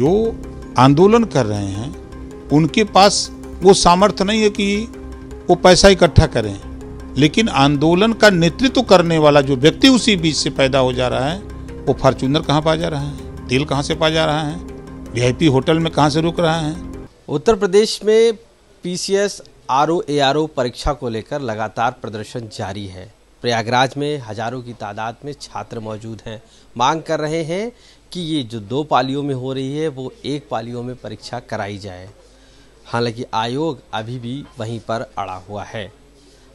जो आंदोलन कर रहे हैं उनके पास वो सामर्थ्य नहीं है कि वो पैसा इकट्ठा करें लेकिन आंदोलन का नेतृत्व करने वाला जो व्यक्ति उसी बीच से पैदा हो जा रहा है वो फॉर्चूनर कहाँ पा जा रहा है तेल कहाँ से पा जा रहा है वी होटल में कहाँ से रुक रहा है उत्तर प्रदेश में पीसीएस आरओ एआरओ परीक्षा को लेकर लगातार प्रदर्शन जारी है प्रयागराज में हजारों की तादाद में छात्र मौजूद हैं मांग कर रहे हैं कि ये जो दो पालियों में हो रही है वो एक पालियों में परीक्षा कराई जाए हालांकि आयोग अभी भी वहीं पर अड़ा हुआ है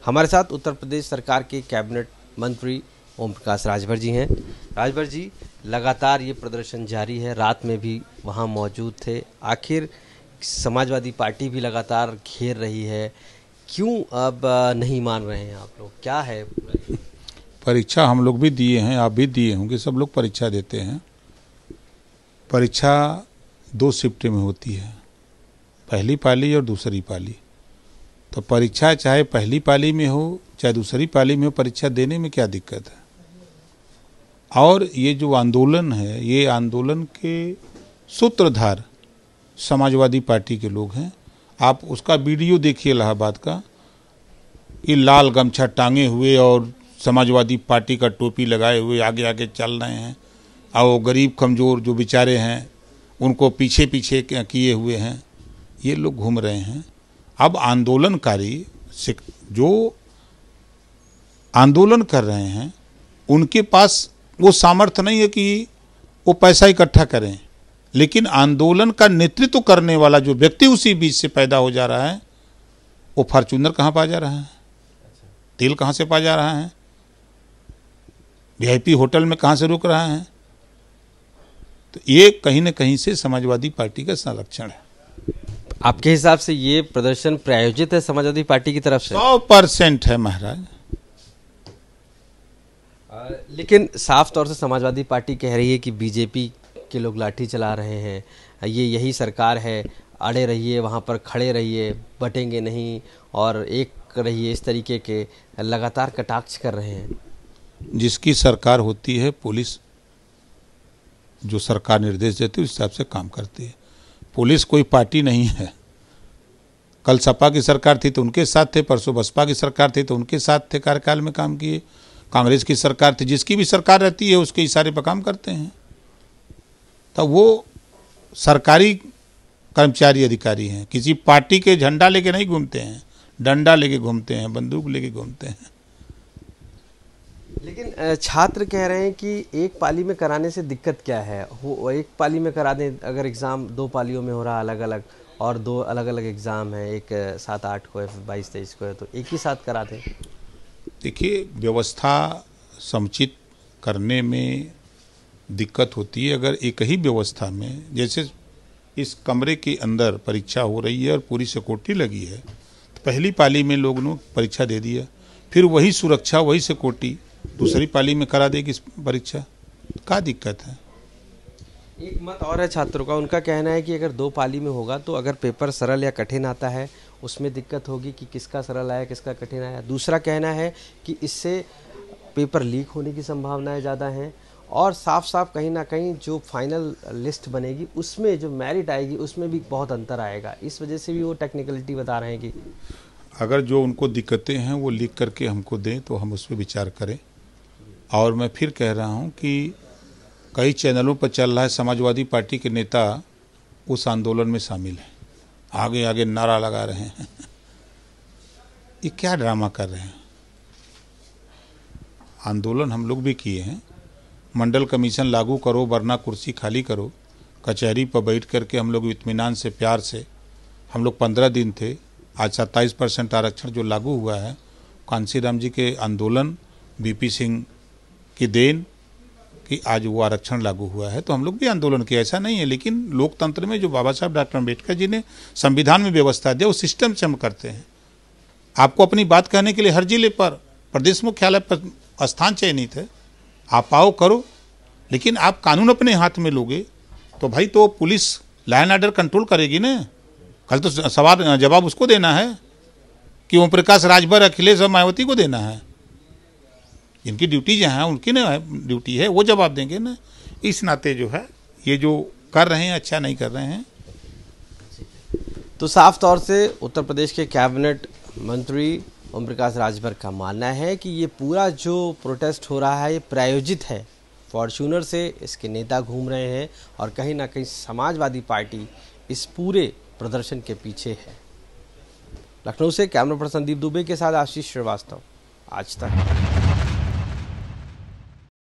हमारे साथ उत्तर प्रदेश सरकार के कैबिनेट मंत्री ओम प्रकाश राजभर जी हैं राजभर जी लगातार ये प्रदर्शन जारी है रात में भी वहाँ मौजूद थे आखिर समाजवादी पार्टी भी लगातार घेर रही है क्यों अब नहीं मान रहे हैं आप लोग क्या है परीक्षा हम लोग भी दिए हैं आप भी दिए होंगे सब लोग परीक्षा देते हैं परीक्षा दो शिफ्ट में होती है पहली पाली और दूसरी पाली तो परीक्षा चाहे पहली पाली में हो चाहे दूसरी पाली में हो परीक्षा देने में क्या दिक्कत है और ये जो आंदोलन है ये आंदोलन के सूत्रधार समाजवादी पार्टी के लोग हैं आप उसका वीडियो देखिए इलाहाबाद का ये लाल गमछा टांगे हुए और समाजवादी पार्टी का टोपी लगाए हुए आगे आगे चल रहे हैं और गरीब कमज़ोर जो बेचारे हैं उनको पीछे पीछे किए हुए हैं ये लोग घूम रहे हैं अब आंदोलनकारी जो आंदोलन कर रहे हैं उनके पास वो सामर्थ्य नहीं है कि वो पैसा इकट्ठा करें लेकिन आंदोलन का नेतृत्व करने वाला जो व्यक्ति उसी बीच से पैदा हो जा रहा है वो फॉर्चूनर कहाँ पा जा रहा है तेल कहाँ से पा जा रहा है वी होटल में कहाँ से रुक रहा है तो ये कहीं ना कहीं से समाजवादी पार्टी का संरक्षण है आपके हिसाब से ये प्रदर्शन प्रायोजित है समाजवादी पार्टी की तरफ से सौ परसेंट है महाराज लेकिन साफ तौर से समाजवादी पार्टी कह रही है कि बीजेपी के लोग लाठी चला रहे हैं ये यही सरकार है अड़े रहिए वहाँ पर खड़े रहिए बटेंगे नहीं और एक रहिए इस तरीके के लगातार कटाक्ष कर रहे हैं जिसकी सरकार होती है पुलिस जो सरकार निर्देश देती है उस हिसाब से काम करती है पुलिस कोई पार्टी नहीं है कल सपा की सरकार थी तो उनके साथ थे परसों बसपा की सरकार थी तो उनके साथ थे कार्यकाल में काम किए कांग्रेस की सरकार थी जिसकी भी सरकार रहती है उसके इशारे पर काम करते हैं तो वो सरकारी कर्मचारी अधिकारी हैं किसी पार्टी के झंडा लेके नहीं घूमते हैं डंडा लेके घूमते हैं बंदूक लेके घूमते हैं लेकिन छात्र कह रहे हैं कि एक पाली में कराने से दिक्कत क्या है वो एक पाली में करा दें अगर एग्ज़ाम दो पालियों में हो रहा अलग अलग और दो अलग अलग एग्ज़ाम हैं एक सात आठ को है बाईस तेईस को है तो एक ही साथ करा दें देखिए व्यवस्था समुचित करने में दिक्कत होती है अगर एक ही व्यवस्था में जैसे इस कमरे के अंदर परीक्षा हो रही है और पूरी सिक्योरिटी लगी है तो पहली पाली में लोगों ने परीक्षा दे दिया फिर वही सुरक्षा वही सिक्योरिटी दूसरी पाली में करा देगी परीक्षा क्या दिक्कत है एक मत और है छात्रों का उनका कहना है कि अगर दो पाली में होगा तो अगर पेपर सरल या कठिन आता है उसमें दिक्कत होगी कि किसका सरल आया किसका कठिन आया दूसरा कहना है कि इससे पेपर लीक होने की संभावनाएं ज़्यादा हैं और साफ साफ कहीं ना कहीं जो फाइनल लिस्ट बनेगी उसमें जो मेरिट आएगी उसमें भी बहुत अंतर आएगा इस वजह से भी वो टेक्निकलिटी बता रहे हैं कि अगर जो उनको दिक्कतें हैं वो लीक करके हमको दें तो हम उस पर विचार करें और मैं फिर कह रहा हूं कि कई चैनलों पर चल रहा है समाजवादी पार्टी के नेता उस आंदोलन में शामिल हैं आगे आगे नारा लगा रहे हैं ये क्या ड्रामा कर रहे हैं आंदोलन हम लोग भी किए हैं मंडल कमीशन लागू करो वरना कुर्सी खाली करो कचहरी पर बैठ करके हम लोग इतमान से प्यार से हम लोग पंद्रह दिन थे आज सत्ताईस परसेंट आरक्षण जो लागू हुआ है कांसी राम जी के आंदोलन बीपी सिंह की देन कि आज वो आरक्षण लागू हुआ है तो हम लोग भी आंदोलन किया ऐसा नहीं है लेकिन लोकतंत्र में जो बाबा साहब डॉक्टर अम्बेडकर जी ने संविधान में व्यवस्था दिया वो सिस्टम से हम करते हैं आपको अपनी बात कहने के लिए हर जिले पर प्रदेश मुख्यालय पर स्थान चयनित है आप आओ करो लेकिन आप कानून अपने हाथ में लोगे तो भाई तो पुलिस लाइन ऑर्डर कंट्रोल करेगी ना कल तो सवाल जवाब उसको देना है कि ओम प्रकाश राजभर अखिलेश और मायावती को देना है जिनकी ड्यूटी जहाँ उनकी ना ड्यूटी है वो जवाब देंगे ना इस नाते जो है ये जो कर रहे हैं अच्छा नहीं कर रहे हैं तो साफ तौर से उत्तर प्रदेश के कैबिनेट मंत्री ओम प्रकाश राजभर का मानना है कि ये पूरा जो प्रोटेस्ट हो रहा है ये प्रायोजित है फॉर्चूनर से इसके नेता घूम रहे हैं और कहीं ना कहीं समाजवादी पार्टी इस पूरे प्रदर्शन के पीछे है लखनऊ से कैमरा पर्सन दीप दुबे के साथ आशीष श्रीवास्तव आज तक